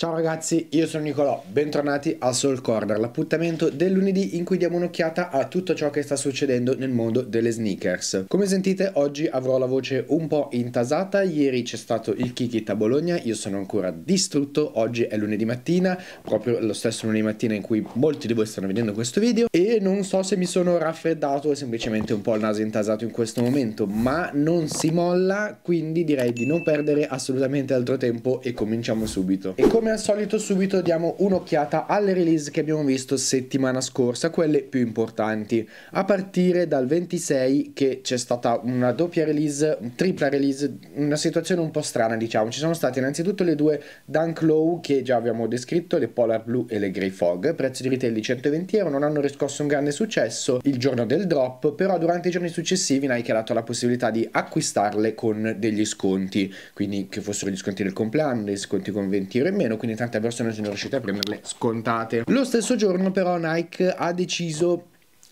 Ciao ragazzi, io sono Nicolò, bentornati a Soul Corner, l'appuntamento del lunedì in cui diamo un'occhiata a tutto ciò che sta succedendo nel mondo delle sneakers. Come sentite oggi avrò la voce un po' intasata, ieri c'è stato il Kikit a Bologna, io sono ancora distrutto, oggi è lunedì mattina, proprio lo stesso lunedì mattina in cui molti di voi stanno vedendo questo video e non so se mi sono raffreddato o semplicemente un po' il naso intasato in questo momento, ma non si molla, quindi direi di non perdere assolutamente altro tempo e cominciamo subito. E come come al solito subito diamo un'occhiata alle release che abbiamo visto settimana scorsa, quelle più importanti, a partire dal 26 che c'è stata una doppia release, un tripla release, una situazione un po' strana diciamo, ci sono state innanzitutto le due Dunk Low che già abbiamo descritto, le Polar Blue e le Grey Fog, prezzo di retail di 120 euro, non hanno riscosso un grande successo il giorno del drop, però durante i giorni successivi Nike ha dato la possibilità di acquistarle con degli sconti, quindi che fossero gli sconti del compleanno, dei sconti con 20 euro in meno, quindi tante persone sono riuscite a prenderle scontate. Lo stesso giorno però Nike ha deciso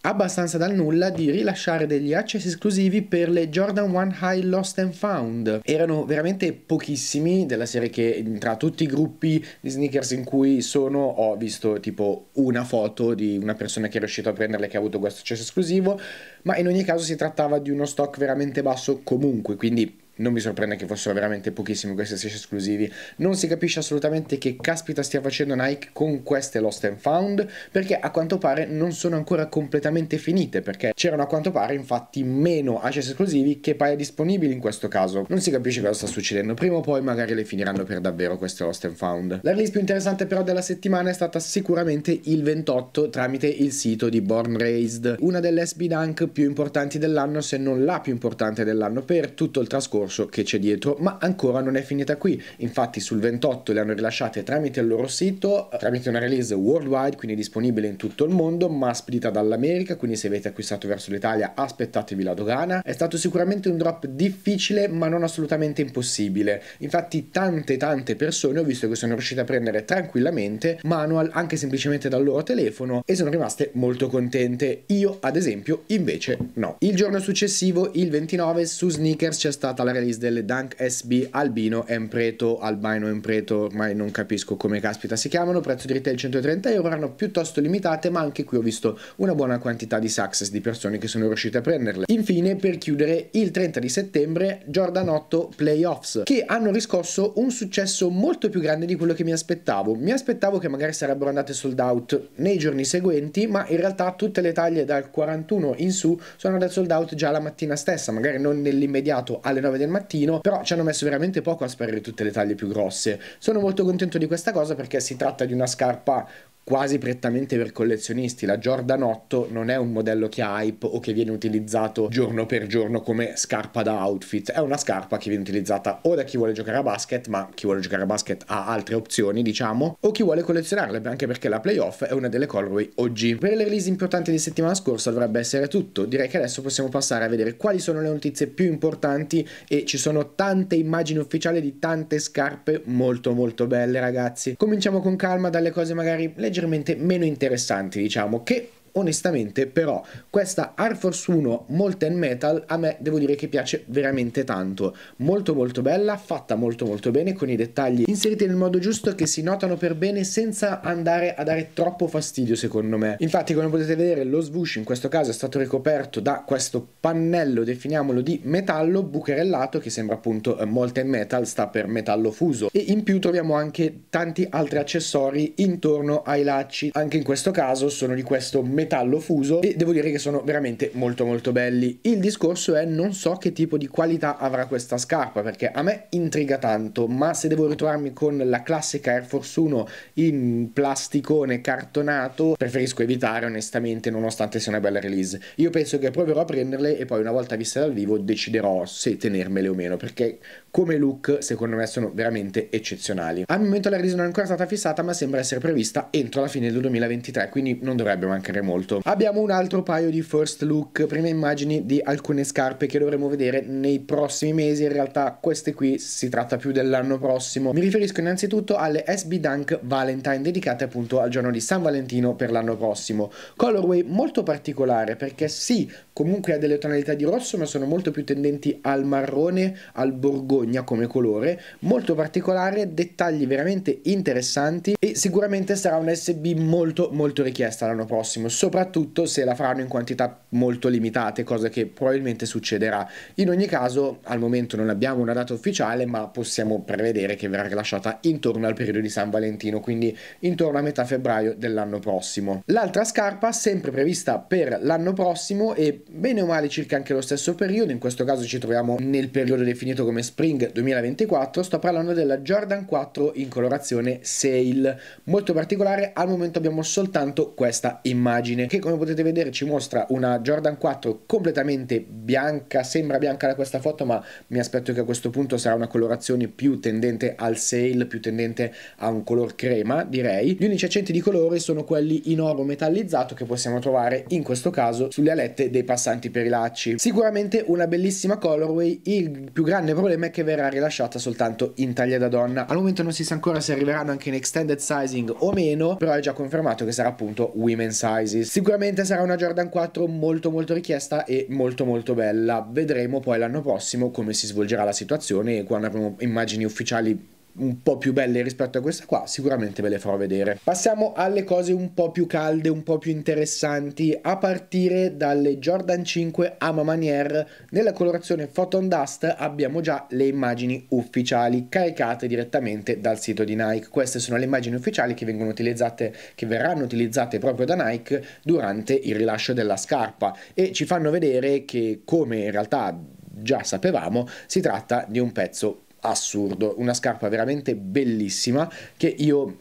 abbastanza dal nulla di rilasciare degli accessi esclusivi per le Jordan One High Lost and Found. Erano veramente pochissimi della serie che tra tutti i gruppi di sneakers in cui sono ho visto tipo una foto di una persona che è riuscita a prenderle che ha avuto questo accesso esclusivo, ma in ogni caso si trattava di uno stock veramente basso comunque, quindi non mi sorprende che fossero veramente pochissimi questi 16 esclusivi. Non si capisce assolutamente che caspita stia facendo Nike con queste Lost and Found, perché a quanto pare non sono ancora completamente finite, perché c'erano a quanto pare infatti meno accessi esclusivi che paia disponibili in questo caso. Non si capisce cosa sta succedendo, prima o poi magari le finiranno per davvero queste Lost and Found. La release più interessante però della settimana è stata sicuramente il 28 tramite il sito di Born Raised, una delle SB Dunk più importanti dell'anno se non la più importante dell'anno per tutto il trascorso discorso che c'è dietro, ma ancora non è finita qui. Infatti sul 28 le hanno rilasciate tramite il loro sito, tramite una release worldwide, quindi disponibile in tutto il mondo, ma spedita dall'America, quindi se avete acquistato verso l'Italia aspettatevi la dogana. È stato sicuramente un drop difficile, ma non assolutamente impossibile. Infatti tante tante persone ho visto che sono riuscite a prendere tranquillamente manual anche semplicemente dal loro telefono e sono rimaste molto contente. Io ad esempio invece no. Il giorno successivo, il 29, su Sneakers c'è stata la analisi del Dunk SB Albino Empreto, Albino Empreto, ormai non capisco come caspita si chiamano, prezzo di retail 130 euro, erano piuttosto limitate ma anche qui ho visto una buona quantità di success di persone che sono riuscite a prenderle. Infine per chiudere il 30 di settembre Jordan 8 Playoffs che hanno riscosso un successo molto più grande di quello che mi aspettavo. Mi aspettavo che magari sarebbero andate sold out nei giorni seguenti ma in realtà tutte le taglie dal 41 in su sono andate sold out già la mattina stessa, magari non nell'immediato alle 9 del del mattino, però ci hanno messo veramente poco a sparire tutte le taglie più grosse. Sono molto contento di questa cosa perché si tratta di una scarpa quasi prettamente per collezionisti. La Jordan 8 non è un modello che ha hype o che viene utilizzato giorno per giorno come scarpa da outfit, è una scarpa che viene utilizzata o da chi vuole giocare a basket, ma chi vuole giocare a basket ha altre opzioni, diciamo, o chi vuole collezionarle, anche perché la playoff è una delle colorway oggi. Per le release importanti di settimana scorsa dovrebbe essere tutto, direi che adesso possiamo passare a vedere quali sono le notizie più importanti e ci sono tante immagini ufficiali di tante scarpe molto molto belle ragazzi. Cominciamo con calma dalle cose magari leggere leggermente meno interessanti, diciamo, che onestamente però questa Air Force 1 Molten Metal a me devo dire che piace veramente tanto, molto molto bella, fatta molto molto bene con i dettagli inseriti nel modo giusto che si notano per bene senza andare a dare troppo fastidio secondo me. Infatti come potete vedere lo swoosh in questo caso è stato ricoperto da questo pannello, definiamolo di metallo bucherellato che sembra appunto eh, Molten Metal, sta per metallo fuso e in più troviamo anche tanti altri accessori intorno ai lacci, anche in questo caso sono di questo metallo metallo fuso e devo dire che sono veramente molto molto belli. Il discorso è non so che tipo di qualità avrà questa scarpa perché a me intriga tanto, ma se devo ritrovarmi con la classica Air Force 1 in plasticone cartonato, preferisco evitare onestamente nonostante sia una bella release. Io penso che proverò a prenderle e poi una volta viste dal vivo deciderò se tenermele o meno perché come look secondo me sono veramente eccezionali. Al momento la release non è ancora stata fissata ma sembra essere prevista entro la fine del 2023 quindi non dovrebbe mancare molto molto. Abbiamo un altro paio di first look, prime immagini di alcune scarpe che dovremo vedere nei prossimi mesi, in realtà queste qui si tratta più dell'anno prossimo. Mi riferisco innanzitutto alle SB Dunk Valentine dedicate appunto al giorno di San Valentino per l'anno prossimo. Colorway molto particolare perché sì, comunque ha delle tonalità di rosso ma sono molto più tendenti al marrone, al borgogna come colore, molto particolare, dettagli veramente interessanti e sicuramente sarà un SB molto molto richiesta l'anno prossimo soprattutto se la faranno in quantità molto limitate, cosa che probabilmente succederà. In ogni caso, al momento non abbiamo una data ufficiale, ma possiamo prevedere che verrà rilasciata intorno al periodo di San Valentino, quindi intorno a metà febbraio dell'anno prossimo. L'altra scarpa, sempre prevista per l'anno prossimo e bene o male circa anche lo stesso periodo, in questo caso ci troviamo nel periodo definito come Spring 2024, sto parlando della Jordan 4 in colorazione Sail. Molto particolare, al momento abbiamo soltanto questa immagine pagine che come potete vedere ci mostra una Jordan 4 completamente bianca, sembra bianca da questa foto ma mi aspetto che a questo punto sarà una colorazione più tendente al sale, più tendente a un color crema direi. Gli unici accenti di colore sono quelli in oro metallizzato che possiamo trovare in questo caso sulle alette dei passanti per i lacci. Sicuramente una bellissima colorway, il più grande problema è che verrà rilasciata soltanto in taglia da donna. Al momento non si sa ancora se arriveranno anche in extended sizing o meno, però è già confermato che sarà appunto women sizing mesi. Sicuramente sarà una Jordan 4 molto molto richiesta e molto molto bella. Vedremo poi l'anno prossimo come si svolgerà la situazione e quando avremo immagini ufficiali un po' più belle rispetto a questa qua, sicuramente ve le farò vedere. Passiamo alle cose un po' più calde, un po' più interessanti, a partire dalle Jordan 5 Ama Manier. Nella colorazione Photon Dust abbiamo già le immagini ufficiali caricate direttamente dal sito di Nike. Queste sono le immagini ufficiali che vengono utilizzate, che verranno utilizzate proprio da Nike durante il rilascio della scarpa e ci fanno vedere che come in realtà già sapevamo si tratta di un pezzo assurdo, una scarpa veramente bellissima che io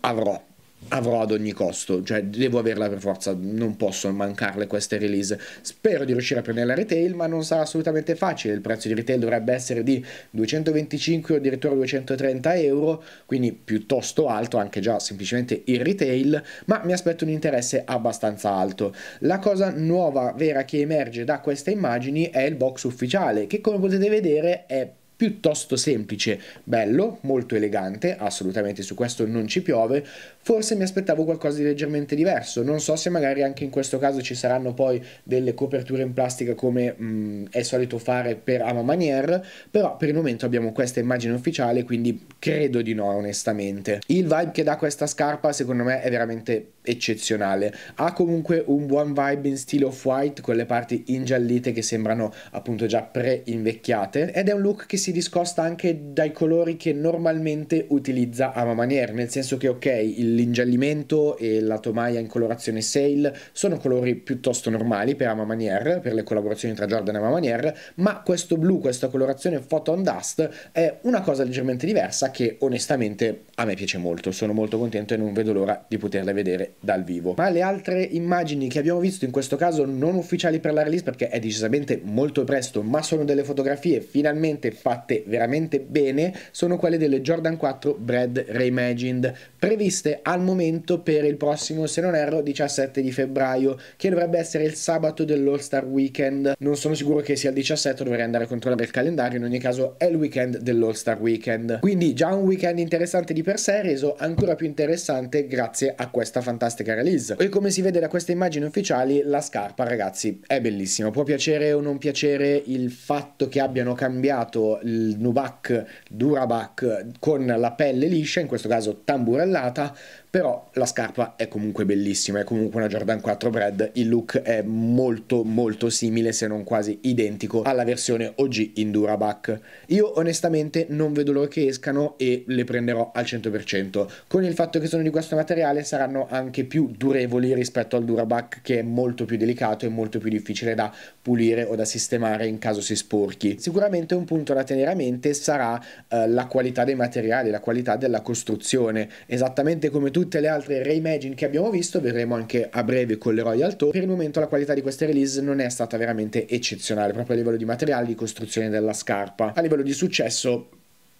avrò avrò ad ogni costo, cioè devo averla per forza, non posso mancarle queste release. Spero di riuscire a prenderla retail, ma non sarà assolutamente facile, il prezzo di retail dovrebbe essere di 225 o addirittura 230 euro, quindi piuttosto alto anche già semplicemente il retail, ma mi aspetto un interesse abbastanza alto. La cosa nuova vera che emerge da queste immagini è il box ufficiale, che come potete vedere è piuttosto semplice, bello, molto elegante, assolutamente su questo non ci piove, forse mi aspettavo qualcosa di leggermente diverso, non so se magari anche in questo caso ci saranno poi delle coperture in plastica come mh, mm, è solito fare per Ama Manier, però per il momento abbiamo questa immagine ufficiale, quindi credo di no onestamente. Il vibe che dà questa scarpa secondo me è veramente eccezionale, ha comunque un buon vibe in stile off-white con le parti ingiallite che sembrano appunto già pre-invecchiate ed è un look che si discosta anche dai colori che normalmente utilizza a Mamanier, nel senso che ok, l'ingiallimento e la tomaia in colorazione Sail sono colori piuttosto normali per Amamanier, per le collaborazioni tra Jordan e Amamanier, ma questo blu, questa colorazione Photon Dust è una cosa leggermente diversa che onestamente a me piace molto, sono molto contento e non vedo l'ora di poterle vedere dal vivo. Ma le altre immagini che abbiamo visto in questo caso non ufficiali per la release perché è decisamente molto presto, ma sono delle fotografie finalmente fatte fatte veramente bene sono quelle delle Jordan 4 Bread Reimagined, previste al momento per il prossimo, se non erro, 17 di febbraio, che dovrebbe essere il sabato dell'All Star Weekend. Non sono sicuro che sia il 17, dovrei andare a controllare il calendario, in ogni caso è il weekend dell'All Star Weekend. Quindi già un weekend interessante di per sé, reso ancora più interessante grazie a questa fantastica release. E come si vede da queste immagini ufficiali, la scarpa ragazzi è bellissima, può piacere o non piacere il fatto che abbiano cambiato il Nubac Durabac con la pelle liscia, in questo caso tamburellata, però la scarpa è comunque bellissima, è comunque una Jordan 4 Bread, il look è molto molto simile se non quasi identico alla versione OG in Durabuck. Io onestamente non vedo l'ora che escano e le prenderò al 100%, con il fatto che sono di questo materiale saranno anche più durevoli rispetto al Durabuck che è molto più delicato e molto più difficile da pulire o da sistemare in caso si sporchi. Sicuramente un punto da tenere a mente sarà eh, la qualità dei materiali, la qualità della costruzione, esattamente come tu tutte le altre reimagine che abbiamo visto, vedremo anche a breve con le Royal Tour. Per il momento la qualità di queste release non è stata veramente eccezionale, proprio a livello di materiali, di costruzione della scarpa. A livello di successo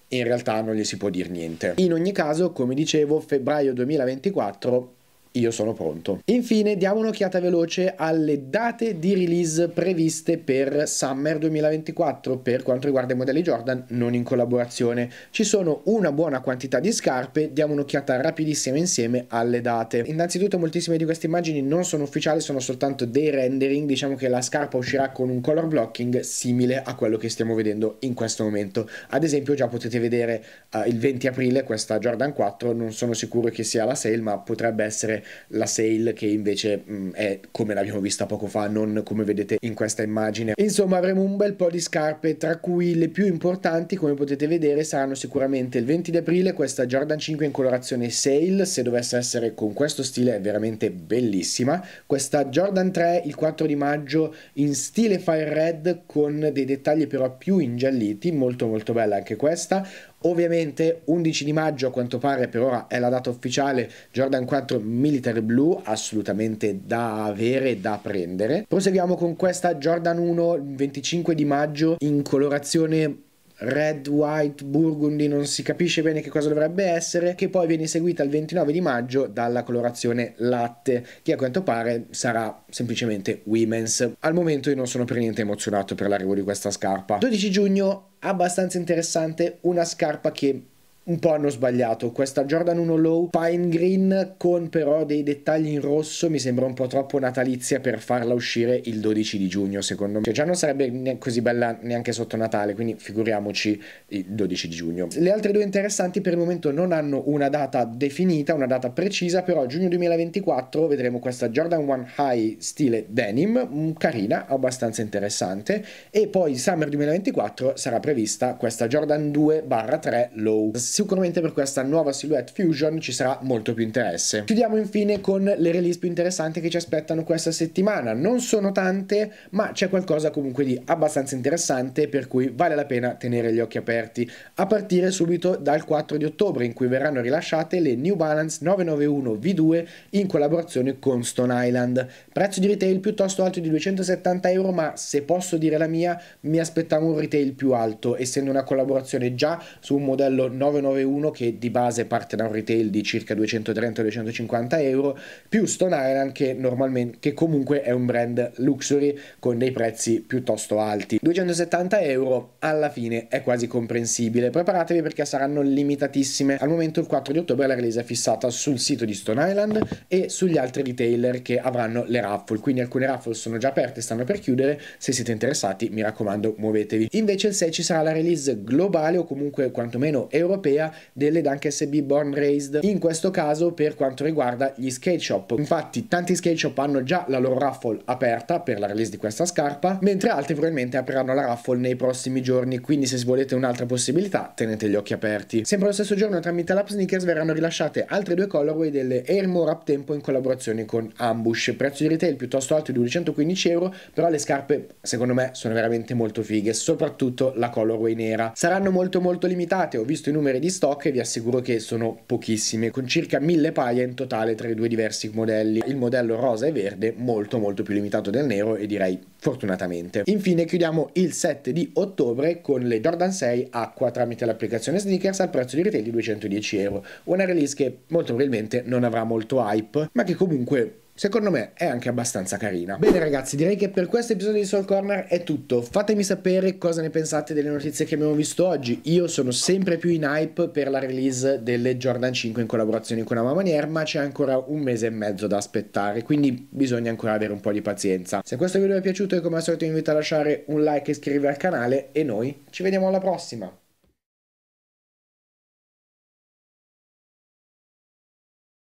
in realtà non gli si può dire niente. In ogni caso, come dicevo, febbraio 2024 io sono pronto. Infine diamo un'occhiata veloce alle date di release previste per Summer 2024 per quanto riguarda i modelli Jordan non in collaborazione. Ci sono una buona quantità di scarpe, diamo un'occhiata rapidissima insieme alle date. Innanzitutto moltissime di queste immagini non sono ufficiali, sono soltanto dei rendering, diciamo che la scarpa uscirà con un color blocking simile a quello che stiamo vedendo in questo momento. Ad esempio già potete vedere uh, il 20 aprile questa Jordan 4, non sono sicuro che sia la sale ma potrebbe essere la sale che invece mh, mm, è come l'abbiamo vista poco fa, non come vedete in questa immagine. Insomma avremo un bel po' di scarpe, tra cui le più importanti come potete vedere saranno sicuramente il 20 di aprile questa Jordan 5 in colorazione sale, se dovesse essere con questo stile è veramente bellissima, questa Jordan 3 il 4 di maggio in stile fire red con dei dettagli però più ingialliti, molto molto bella anche questa, Ovviamente 11 di maggio a quanto pare per ora è la data ufficiale Jordan 4 Military Blue, assolutamente da avere da prendere. Proseguiamo con questa Jordan 1 25 di maggio in colorazione red, white, burgundy, non si capisce bene che cosa dovrebbe essere, che poi viene seguita il 29 di maggio dalla colorazione latte, che a quanto pare sarà semplicemente women's. Al momento io non sono per niente emozionato per l'arrivo di questa scarpa. 12 giugno, abbastanza interessante, una scarpa che un po' hanno sbagliato. Questa Jordan 1 Low Pine Green con però dei dettagli in rosso mi sembra un po' troppo natalizia per farla uscire il 12 di giugno, secondo me. Cioè già non sarebbe così bella neanche sotto Natale, quindi figuriamoci il 12 di giugno. Le altre due interessanti per il momento non hanno una data definita, una data precisa, però giugno 2024 vedremo questa Jordan 1 High stile denim, mm, carina, abbastanza interessante, e poi Summer 2024 sarà prevista questa Jordan 2 barra 3 Low sicuramente per questa nuova silhouette Fusion ci sarà molto più interesse. Chiudiamo infine con le release più interessanti che ci aspettano questa settimana, non sono tante ma c'è qualcosa comunque di abbastanza interessante per cui vale la pena tenere gli occhi aperti, a partire subito dal 4 di ottobre in cui verranno rilasciate le New Balance 991 V2 in collaborazione con Stone Island. Prezzo di retail piuttosto alto di 270 euro ma se posso dire la mia mi aspettavo un retail più alto essendo una collaborazione già su un modello 991 991 che di base parte da un retail di circa 230-250 euro, più Stone Island che, normalmente, che comunque è un brand luxury con dei prezzi piuttosto alti. 270 euro alla fine è quasi comprensibile, preparatevi perché saranno limitatissime. Al momento il 4 di ottobre la release è fissata sul sito di Stone Island e sugli altri retailer che avranno le raffle, quindi alcune raffle sono già aperte, e stanno per chiudere, se siete interessati mi raccomando muovetevi. Invece il 6 ci sarà la release globale o comunque quantomeno europea europea delle Dunk B Born Raised, in questo caso per quanto riguarda gli skate shop. Infatti tanti skate shop hanno già la loro raffle aperta per la release di questa scarpa, mentre altri probabilmente apriranno la raffle nei prossimi giorni, quindi se volete un'altra possibilità tenete gli occhi aperti. Sempre lo stesso giorno tramite l'App Sneakers verranno rilasciate altre due colorway delle Airmore Up Tempo in collaborazione con Ambush, prezzo di retail piuttosto alto di 215 euro, però le scarpe secondo me sono veramente molto fighe, soprattutto la colorway nera. Saranno molto molto limitate, ho visto i numeri di stock e vi assicuro che sono pochissime, con circa 1000 paia in totale tra i due diversi modelli. Il modello rosa e verde molto molto più limitato del nero e direi fortunatamente. Infine chiudiamo il 7 di ottobre con le Jordan 6 Acqua tramite l'applicazione Sneakers al prezzo di retail di 210 euro, una release che molto probabilmente non avrà molto hype, ma che comunque secondo me è anche abbastanza carina. Bene ragazzi, direi che per questo episodio di Soul Corner è tutto. Fatemi sapere cosa ne pensate delle notizie che abbiamo visto oggi. Io sono sempre più in hype per la release delle Jordan 5 in collaborazione con Amamanier, ma c'è ancora un mese e mezzo da aspettare, quindi bisogna ancora avere un po' di pazienza. Se questo video vi è piaciuto, come al solito vi invito a lasciare un like e iscrivervi al canale e noi ci vediamo alla prossima.